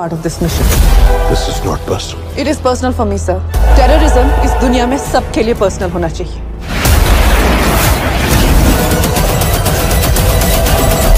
part of this mission. This is not personal. It is personal for me, sir. Terrorism is दुनिया mein sabke liye personal hona chahiye.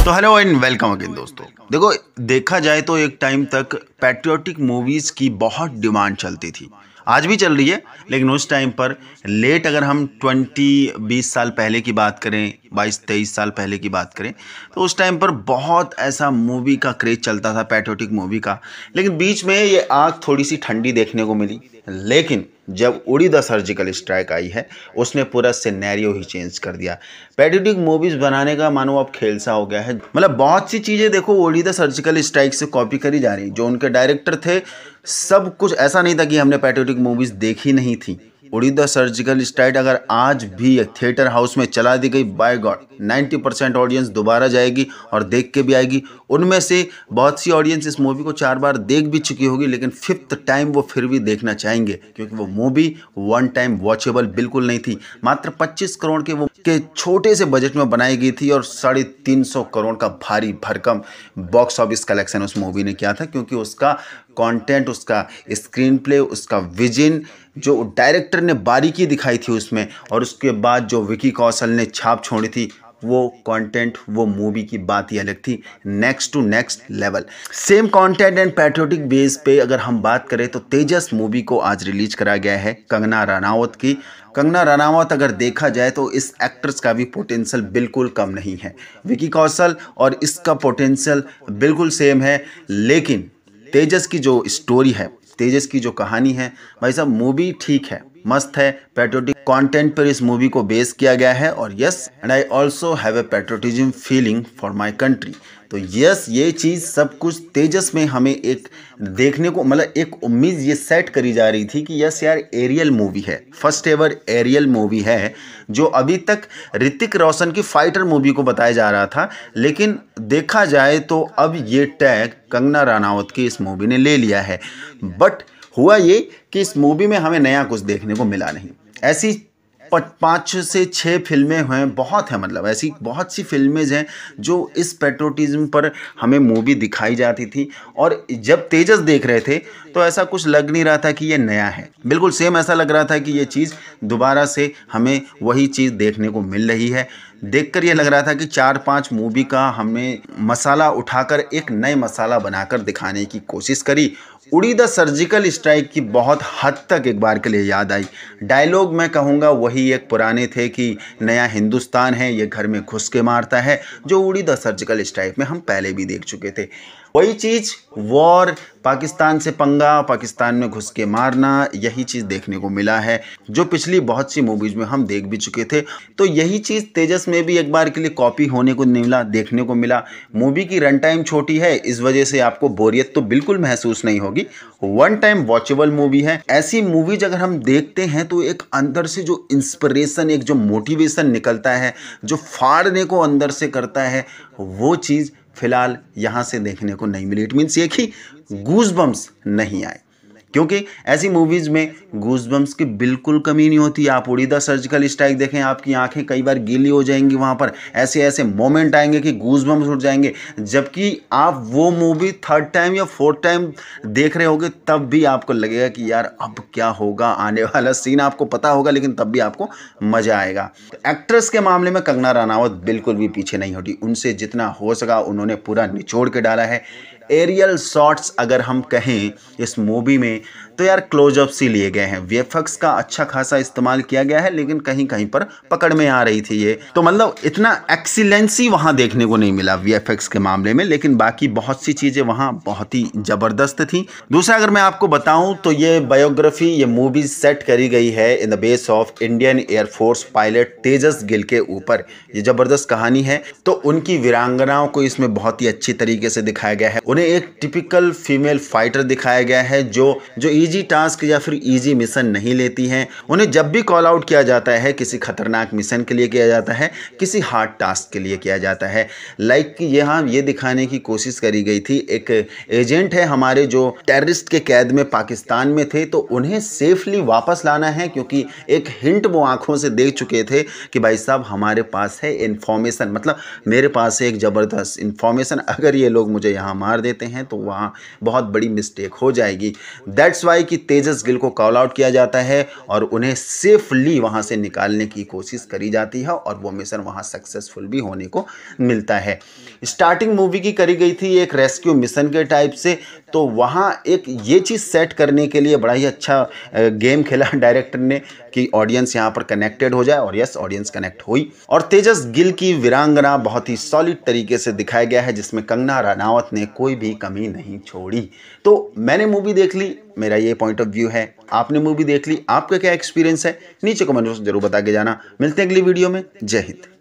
तो hello and welcome again दोस्तों देखो देखा जाए तो एक time तक पैट्रियोटिक मूवीज की बहुत डिमांड चलती थी आज भी चल रही है लेकिन उस टाइम पर लेट अगर हम ट्वेंटी बीस साल पहले की बात करें बाईस तेईस साल पहले की बात करें तो उस टाइम पर बहुत ऐसा मूवी का क्रेज चलता था पैट्रियोटिक मूवी का लेकिन बीच में ये आग थोड़ी सी ठंडी देखने को मिली लेकिन जब उड़ी द सर्जिकल स्ट्राइक आई है उसने पूरा सिनेरियो ही चेंज कर दिया पेडिटिक मूवीज़ बनाने का मानो अब खेल सा हो गया है मतलब बहुत सी चीज़ें देखो उड़ी द सर्जिकल स्ट्राइक से कॉपी करी जा रही जो उनके डायरेक्टर थे सब कुछ ऐसा नहीं था कि हमने पेडिटिक मूवीज़ देखी नहीं थी उड़ीदा सर्जिकल स्ट्राइट अगर आज भी थिएटर हाउस में चला दी गई बाय गॉड 90 परसेंट ऑडियंस दोबारा जाएगी और देख के भी आएगी उनमें से बहुत सी ऑडियंस इस मूवी को चार बार देख भी चुकी होगी लेकिन फिफ्थ टाइम वो फिर भी देखना चाहेंगे क्योंकि वो मूवी वन टाइम वॉचेबल बिल्कुल नहीं थी मात्र पच्चीस करोड़ के वो के छोटे से बजट में बनाई गई थी और साढ़े तीन सौ करोड़ का भारी भरकम बॉक्स ऑफिस कलेक्शन उस मूवी ने किया था क्योंकि उसका कंटेंट उसका स्क्रीन प्ले उसका विजन जो डायरेक्टर ने बारीकी दिखाई थी उसमें और उसके बाद जो विकी कौशल ने छाप छोड़ी थी वो कंटेंट वो मूवी की बात ही अलग थी next to next level same content and patriotic base पे अगर हम बात करें तो तेजस मूवी को आज रिलीज कराया गया है कंगना रनावत की कंगना रनावत अगर देखा जाए तो इस एक्ट्रेस का भी पोटेंशियल बिल्कुल कम नहीं है विकी कौशल और इसका पोटेंशियल बिल्कुल सेम है लेकिन तेजस की जो स्टोरी है तेजस की जो कहानी है भाई साहब मूवी ठीक है मस्त है पेट्रोटिक कंटेंट पर इस मूवी को बेस किया गया है और yes and I also have a patriotism feeling for my country तो यस ये चीज़ सब कुछ तेजस में हमें एक देखने को मतलब एक उम्मीद ये सेट करी जा रही थी कि यस यार एरियल मूवी है फर्स्ट एवर एरियल मूवी है जो अभी तक ऋतिक रोशन की फाइटर मूवी को बताया जा रहा था लेकिन देखा जाए तो अब ये टैग कंगना रानावत की इस मूवी ने ले लिया है बट हुआ ये कि इस मूवी में हमें नया कुछ देखने को मिला नहीं ऐसी पाँच से छः फिल्में हैं बहुत हैं मतलब ऐसी बहुत सी फिल्में हैं जो इस पेट्रोटिज्म पर हमें मूवी दिखाई जाती थी और जब तेजस देख रहे थे तो ऐसा कुछ लग नहीं रहा था कि ये नया है बिल्कुल सेम ऐसा लग रहा था कि ये चीज़ दोबारा से हमें वही चीज़ देखने को मिल रही है देखकर ये लग रहा था कि चार पांच मूवी का हमने मसाला उठाकर एक नए मसाला बनाकर दिखाने की कोशिश करी उड़ी द सर्जिकल स्ट्राइक की बहुत हद तक एक बार के लिए याद आई डायलॉग मैं कहूँगा वही एक पुराने थे कि नया हिंदुस्तान है ये घर में घुस के मारता है जो उड़ी द सर्जिकल स्ट्राइक में हम पहले भी देख चुके थे वही चीज़ वॉर पाकिस्तान से पंगा पाकिस्तान में घुस के मारना यही चीज़ देखने को मिला है जो पिछली बहुत सी मूवीज़ में हम देख भी चुके थे तो यही चीज़ तेजस में भी एक बार के लिए कॉपी होने को मिला देखने को मिला मूवी की रन टाइम छोटी है इस वजह से आपको बोरियत तो बिल्कुल महसूस नहीं होगी वन टाइम वॉचेबल मूवी है ऐसी मूवीज अगर हम देखते हैं तो एक अंदर से जो इंस्परेशन एक जो मोटिवेशन निकलता है जो फाड़ने को अंदर से करता है वो चीज़ फिलहाल यहाँ से देखने को नहीं मिली इट मीन्स ये कि गूज बम्स नहीं आए क्योंकि ऐसी मूवीज़ में गूजबम्स की बिल्कुल कमी नहीं होती आप उड़ी द सर्जिकल स्ट्राइक देखें आपकी आंखें कई बार गीली हो जाएंगी वहाँ पर ऐसे ऐसे मोमेंट आएंगे कि गूजबम्स उठ जाएंगे जबकि आप वो मूवी थर्ड टाइम या फोर्थ टाइम देख रहे होगे तब भी आपको लगेगा कि यार अब क्या होगा आने वाला सीन आपको पता होगा लेकिन तब भी आपको मज़ा आएगा एक्ट्रेस के मामले में कंगना रानावत बिल्कुल भी पीछे नहीं होती उनसे जितना हो सका उन्होंने पूरा निचोड़ के डाला है एरियल शॉट्स अगर हम कहें इस मूवी में तो यार क्लोजअप्स ही लिए गए हैं वीएफएक्स का अच्छा खासा इस्तेमाल किया गया है लेकिन कहीं कहीं पर पकड़ में आ रही थी ये तो मतलब इतना एक्सीलेंसी वहां देखने को नहीं मिला वीएफएक्स के मामले में लेकिन बाकी बहुत सी चीज़ें वहां बहुत ही ज़बरदस्त थी दूसरा अगर मैं आपको बताऊं तो ये बायोग्राफी ये मूवी सेट करी गई है in the base of Indian air force pilot Tejas Gill के ऊपर ये ज़बरदस्त कहानी है तो उनकी वीरांगनाओं को इसमें बहुत ही अच्छी तरीके से दिखाया गया है उन्हें एक टिपिकल फीमेल फाइटर दिखाया गया है जो जो ईजी टास्क या फिर ईजी मिशन नहीं लेती हैं उन्हें जब भी कॉल आउट किया जाता है किसी खतरनाक मिशन के लिए किया जाता है किसी हार्ड टास्क के लिए किया जाता है लाइक like यहाँ ये दिखाने की कोशिश करी गई थी एक एजेंट है हमारे जो टेररिस्ट के कैद में पाकिस्तान में थे तो उन्हें सेफली वापस लाना है क्योंकि एक हिंट वो आँखों से देख चुके थे कि भाई साहब हमारे पास है इन्फॉर्मेशन मतलब मेरे पास है एक ज़बरदस्त इन्फॉर्मेशन अगर ये लोग मुझे यहाँ मार देते हैं तो वहाँ बहुत बड़ी मिस्टेक हो जाएगी दैट्स वाई आई कि तेजस गिल को कॉल आउट किया जाता है और उन्हें सेफली वहाँ से निकालने की कोशिश करी जाती है और वो मिशन वहाँ सक्सेसफुल भी होने को मिलता है स्टार्टिंग मूवी की करी गई थी एक रेस्क्यू मिशन के टाइप से तो वहाँ एक ये चीज़ सेट करने के लिए बड़ा ही अच्छा गेम खेला डायरेक्टर ने कि ऑडियंस यहाँ पर कनेक्टेड हो जाए और यस ऑडियंस कनेक्ट हुई और तेजस गिल की वीरांगना बहुत ही सॉलिड तरीके से दिखाया गया है जिसमें कंगना रनावत ने कोई भी कमी नहीं छोड़ी तो मैंने मूवी देख ली मेरा ये पॉइंट ऑफ व्यू है आपने मूवी देख ली आपका क्या एक्सपीरियंस है नीचे कमेंट बॉक्स जरूर बता के जाना मिलते हैं अगली वीडियो में जय हिंद